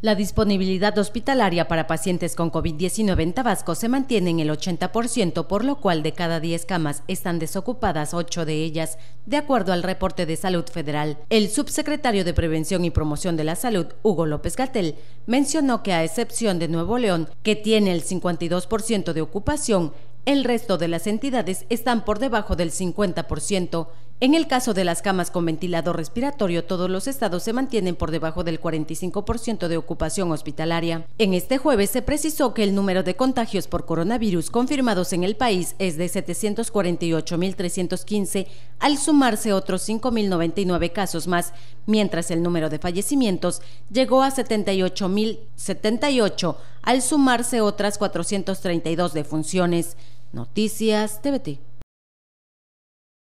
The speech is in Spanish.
La disponibilidad hospitalaria para pacientes con COVID-19 en Tabasco se mantiene en el 80%, por lo cual de cada 10 camas están desocupadas 8 de ellas, de acuerdo al reporte de Salud Federal. El subsecretario de Prevención y Promoción de la Salud, Hugo López Gatel, mencionó que a excepción de Nuevo León, que tiene el 52% de ocupación, el resto de las entidades están por debajo del 50% en el caso de las camas con ventilador respiratorio, todos los estados se mantienen por debajo del 45% de ocupación hospitalaria. En este jueves se precisó que el número de contagios por coronavirus confirmados en el país es de 748.315, al sumarse otros 5.099 casos más, mientras el número de fallecimientos llegó a 78.078, al sumarse otras 432 defunciones. Noticias TVT.